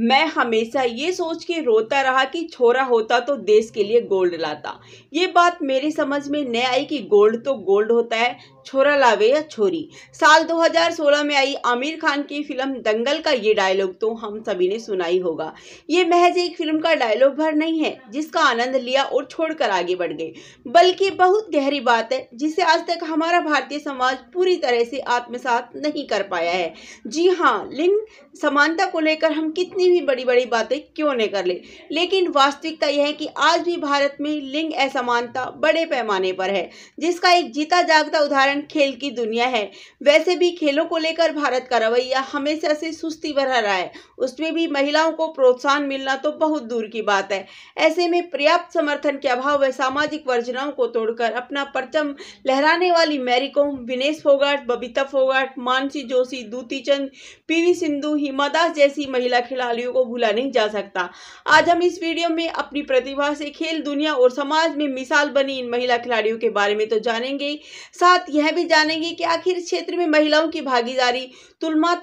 मैं हमेशा ये सोच के रोता रहा कि छोरा होता तो देश के लिए गोल्ड लाता ये बात मेरी समझ में न आई कि गोल्ड तो गोल्ड होता है छोरा लावे या छोरी साल 2016 में आई आमिर खान की फिल्म दंगल का ये डायलॉग तो हम सभी ने सुना ही होगा ये महज एक फिल्म का डायलॉग भर नहीं है जिसका आनंद लिया और छोड़कर आगे बढ़ गए बल्कि बहुत गहरी बात है जिसे आज तक हमारा भारतीय समाज पूरी तरह से आत्मसात नहीं कर पाया है जी हाँ लिंग समानता को लेकर हम कितनी कितनी भी बड़ी बड़ी बातें क्यों न कर ले। लेकिन वास्तविकता यह है कि आज भी भारत में लिंग असमानता बड़े पैमाने पर है जिसका एक जीता जागता उदाहरण खेल की दुनिया है वैसे भी खेलों को लेकर भारत का रवैया हमेशा से सुस्ती भरा रहा है उसमें भी महिलाओं को प्रोत्साहन मिलना तो बहुत दूर की बात है ऐसे में पर्याप्त समर्थन के अभाव व सामाजिक वर्जनाओं को तोड़कर अपना परचम लहराने वाली मैरी कॉम विनेश फोगाट बबीता फोगाट मानसी जोशी दूती चंद पी सिंधु हिमा दास जैसी महिला खिलाड़ी खिलाड़ियों को भूला नहीं जा सकता आज हम इस वीडियो में अपनी प्रतिभा से खेल दुनिया और समाज में मिसाल बनी इन महिला खिलाड़ियों के बारे में तो जानेंगे साथ यह भी जानेंगे कि आखिर क्षेत्र में महिलाओं की भागीदारी तुलना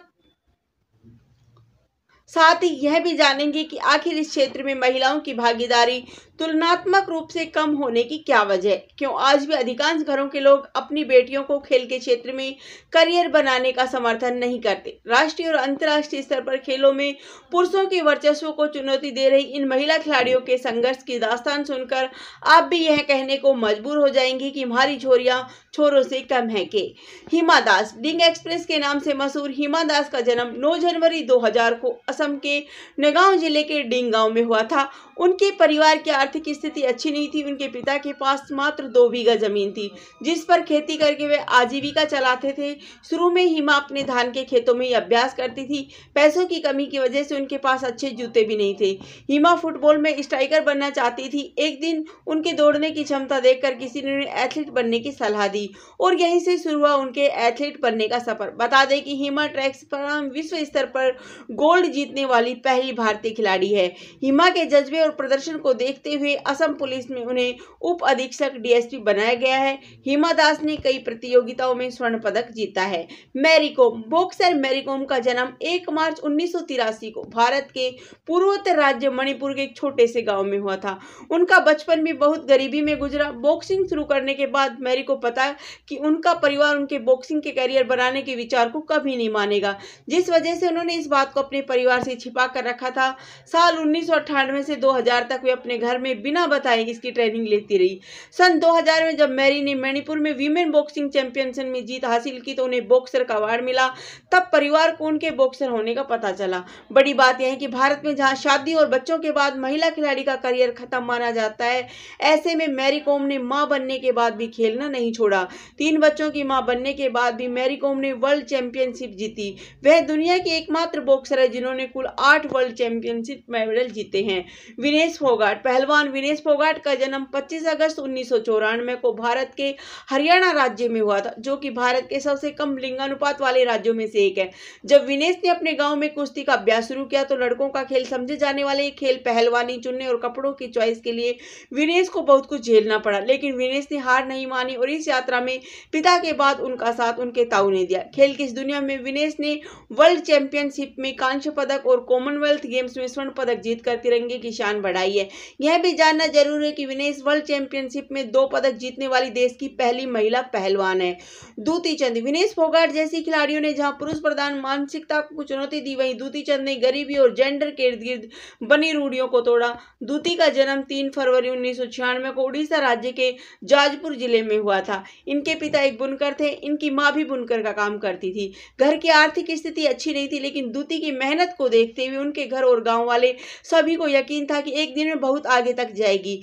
साथ ही यह भी जानेंगे कि आखिर इस क्षेत्र में महिलाओं की भागीदारी तुलनात्मक रूप से कम होने की क्या वजह क्यों आज भी अधिकांश घरों के लोग अपनी बेटियों को खेल के क्षेत्र में करियर बनाने का समर्थन नहीं करते राष्ट्रीय और अंतर्राष्ट्रीय स्तर पर खेलों में पुरुषों के वर्चस्व को चुनौती दे रही इन महिला खिलाड़ियों के संघर्ष की दास्तान सुनकर आप भी यह कहने को मजबूर हो जाएंगी कि हमारी छोरिया छोरों से कम है के हिमा दास डिंग एक्सप्रेस के नाम से मशहूर हिमा दास का जन्म नौ जनवरी दो को असम असम के नगांव जिले के डिंग गांव में हुआ था उनके परिवार की आर्थिक स्थिति अच्छी नहीं थी उनके पिता के पास मात्र दो बीघा ज़मीन थी जिस पर खेती करके वे आजीविका चलाते थे शुरू में हिमा अपने धान के खेतों में ही अभ्यास करती थी पैसों की कमी की वजह से उनके पास अच्छे जूते भी नहीं थे हिमा फुटबॉल में स्ट्राइकर बनना चाहती थी एक दिन उनके दौड़ने की क्षमता देखकर किसी ने उन्हें एथलीट बनने की सलाह दी और यहीं से शुरू हुआ उनके एथलीट बनने का सफर बता दें कि हिमा ट्रैक्स पर विश्व स्तर पर गोल्ड जीतने वाली पहली भारतीय खिलाड़ी है हिमा के जज्बे और प्रदर्शन को देखते हुए असम पुलिस में उन्हें उप अधीक्षक डीएसपी बनाया गया है हिमा दास ने कई प्रतियोगिताओं में स्वर्ण पदक जीता है मैरीकॉम बॉक्सर मैरीकॉम का जन्म 1 मार्च उन्नीस को भारत के पूर्वोत्तर राज्य मणिपुर के एक छोटे से गाँव में हुआ था उनका बचपन भी बहुत गरीबी में गुजरा बॉक्सिंग शुरू करने के बाद मैरी को पता कि उनका परिवार उनके बॉक्सिंग के करियर बनाने के विचार को कभी नहीं मानेगा जिस वजह से उन्होंने इस बात को अपने परिवार से छिपा कर रखा था साल उन्नीस से 2000 तक वे अपने घर में बिना बताए इसकी ट्रेनिंग लेती रही सन 2000 में जब मैरी ने मणिपुर में वीमेन बॉक्सिंग चैंपियनशिप में जीत हासिल की तो उन्हें बॉक्सर का अवार्ड मिला तब परिवार को उनके बॉक्सर होने का पता चला बड़ी बात यह है कि भारत में जहाँ शादी और बच्चों के बाद महिला खिलाड़ी का करियर खत्म माना जाता है ऐसे में मैरी कॉम ने माँ बनने के बाद भी खेलना नहीं छोड़ा तीन बच्चों की माँ बनने के बाद भी मैरी कॉम ने वर्ल्ड चैंपियनशिप जीती वह दुनिया की एकमात्र बॉक्सर है जिन्होंने कुल आठ वर्ल्ड चैंपियनशिप मेडल जीते हैं विनेश फोगाट पहलवान विनेश फोगाट का जन्म 25 अगस्त उन्नीस को भारत के हरियाणा राज्य में हुआ था जो कि भारत के सबसे कम लिंगानुपात वाले राज्यों में से एक है जब विनेश ने अपने गांव में कुश्ती का अभ्यास शुरू किया तो लड़कों का खेल समझे जाने वाले खेल पहलवानी चुनने और कपड़ों की च्वाइस के लिए विनेश को बहुत कुछ झेलना पड़ा लेकिन विनेश ने हार नहीं मानी और इस यात्रा में पिता के बाद उनका साथ उनके ताऊ ने दिया खेल की इस दुनिया में विनेश ने वर्ल्ड चैंपियनशिप में कांस्य पदक और कॉमनवेल्थ गेम्स में स्वर्ण पदक जीतकर तिरंगे की शान पहचान बढ़ाई है यह भी जानना जरूरी है कि विनेश वर्ल्ड चैंपियनशिप में दो पदक जीतने वाली देश की पहली महिला पहलवान है दूती चंद विनेश फोगाट जैसी खिलाड़ियों ने जहां पुरुष प्रधान मानसिकता को चुनौती दी वहीं दूती चंद ने गरीबी और जेंडर के इर्द गिर्द बनी रूढ़ियों को तोड़ा दूती का जन्म तीन फरवरी उन्नीस को उड़ीसा राज्य के जाजपुर जिले में हुआ था इनके पिता एक बुनकर थे इनकी माँ भी बुनकर का काम करती थी घर की आर्थिक स्थिति अच्छी नहीं थी लेकिन दूती की मेहनत को देखते हुए उनके घर और गांव वाले सभी को यकीन था कि एक दिन में बहुत आगे तक जाएगी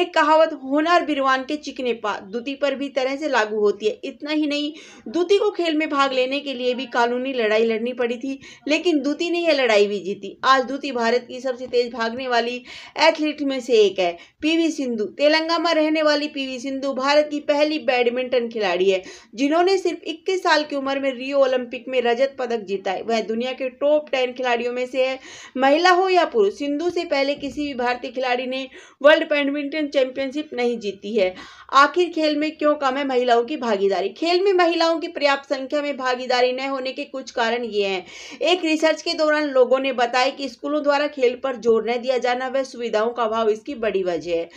एक कहावत होनार बिरवान के चिकने पा दुती पर भी तरह से लागू होती है इतना ही नहीं दुती को खेल में भाग लेने के लिए भी कानूनी लड़ाई लड़नी पड़ी थी लेकिन दुती ने यह लड़ाई भी जीती आज दुती भारत की सबसे तेज भागने वाली एथलीट में से एक है पी सिंधु तेलंगाना रहने वाली पी सिंधु भारत की पहली बैडमिंटन खिलाड़ी है जिन्होंने सिर्फ इक्कीस साल की उम्र में रियो ओलंपिक में रजत पदक जीता है वह दुनिया के टॉप टेन खिलाड़ियों में से है महिला हो या पुरुष सिंधु से पहले किसी भी भारतीय खिलाड़ी ने वर्ल्ड बैडमिंटन चैंपियनशिप नहीं जीती है आखिर खेल में क्यों कम है महिलाओं की भागीदारी खेल में महिलाओं की पर्याप्त संख्या में भागीदारी न होने के कुछ कारण ये हैं एक रिसर्च के दौरान लोगों ने बताया कि स्कूलों द्वारा खेल पर जोर न दिया जाना वह सुविधाओं का अभाव इसकी बड़ी वजह है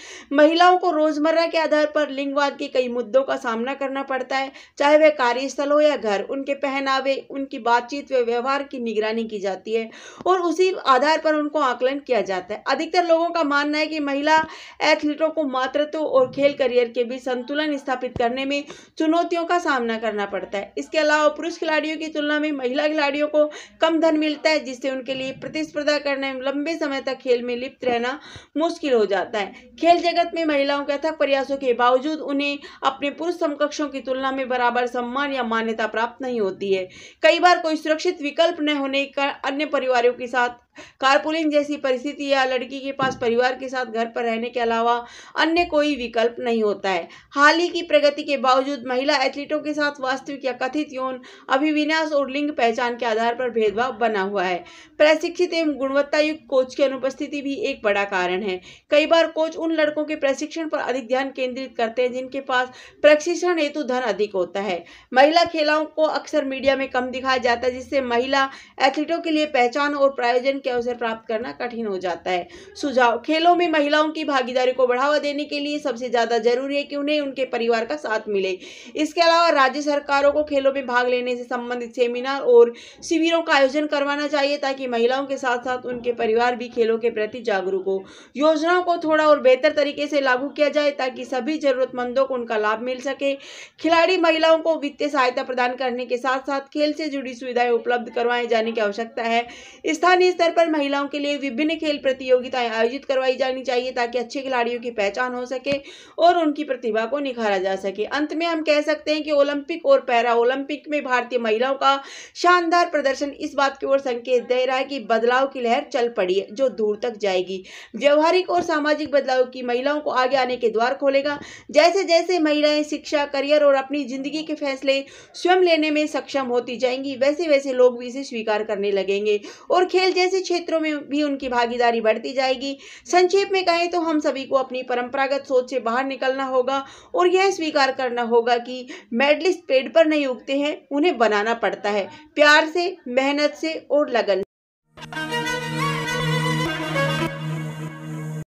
महिलाओं को रोजमर्रा के आधार पर लिंगवाद के कई मुद्दों का सामना करना पड़ता है चाहे वह कार्यस्थल हो या घर उनके पहनावे उनकी बातचीत व्यवहार की निगरानी की जाती है और उसी आधार पर उनको आकलन किया जाता है अधिकतर अक्सर लोगों का मानना है कि महिला एथलीटों को मातृत्व और खेल करियर के बीच संतुलन स्थापित करने में चुनौतियों का सामना करना पड़ता है इसके अलावा पुरुष खिलाड़ियों की तुलना में महिला खिलाड़ियों को कम धन मिलता है जिससे उनके लिए प्रतिस्पर्धा करने में लंबे समय तक खेल में लिप्त रहना मुश्किल हो जाता है खेल जगत में महिलाओं के अथक प्रयासों के बावजूद उन्हें अपने पुरुष समकक्षों की तुलना में बराबर सम्मान या मान्यता प्राप्त नहीं होती है कई बार कोई सुरक्षित विकल्प न होने का अन्य परिवारों के साथ कारपुलिंग जैसी परिस्थिति या लड़की के पास परिवार के साथ घर पर रहने के अलावा अन्य कोई विकल्प नहीं होता है हाल ही की प्रगति के बावजूद महिला एथलीटों के साथ वास्तविक या कथित यौन अभिविन्यास और लिंग पहचान के आधार पर भेदभाव बना हुआ है प्रशिक्षित एवं गुणवत्तायुक्त कोच की अनुपस्थिति भी एक बड़ा कारण है कई बार कोच उन लड़कों के प्रशिक्षण पर अधिक ध्यान केंद्रित करते हैं जिनके पास प्रशिक्षण हेतु धन अधिक होता है महिला खेलाओं को अक्सर मीडिया में कम दिखाया जाता है जिससे महिला एथलीटों के लिए पहचान और प्रायोजन के अवसर प्राप्त करना कठिन हो जाता है सुझाव खेलों में महिलाओं की भागीदारी को बढ़ावा देने के लिए सबसे ज़्यादा जरूरी है कि उन्हें उनके परिवार का साथ मिले इसके अलावा राज्य सरकारों को खेलों में भाग लेने से संबंधित सेमिनार और शिविरों का आयोजन करवाना चाहिए ताकि महिलाओं के साथ साथ उनके परिवार भी खेलों के प्रति जागरूक हो योजनाओं को थोड़ा और बेहतर तरीके से लागू किया जाए ताकि सभी जरूरतमंदों को उनका लाभ मिल सके खिलाड़ी महिलाओं को वित्तीय सहायता प्रदान करने के साथ साथ खेल से जुड़ी सुविधाएं उपलब्ध करवाए जाने की आवश्यकता है स्थानीय स्तर पर महिलाओं के लिए विभिन्न खेल प्रतियोगिताएं आयोजित करवाई जानी चाहिए ताकि अच्छे खिलाड़ियों की पहचान हो सके और उनकी प्रतिभा को निखारा जा सके अंत में हम कह सकते हैं कि ओलंपिक और पैरा ओलंपिक में भारतीय महिलाओं का शानदार प्रदर्शन इस बात की ओर संकेत दे रहा है कि बदलाव की लहर चल पड़ी है जो दूर तक जाएगी व्यवहारिक और सामाजिक बदलाव की महिलाओं को आगे आने के द्वार खोलेगा जैसे जैसे महिलाएं शिक्षा करियर और अपनी जिंदगी के फैसले स्वयं लेने में सक्षम होती जाएंगी वैसे वैसे लोग भी इसे स्वीकार करने लगेंगे और खेल जैसे क्षेत्रों में भी उनकी भागीदारी बढ़ती जाएगी संक्षेप में कहें तो हम सभी को अपनी परंपरागत सोच से बाहर निकलना होगा और यह स्वीकार करना होगा कि मेडलिस्ट पेड़ पर नहीं उगते हैं उन्हें बनाना पड़ता है प्यार से मेहनत से और लगन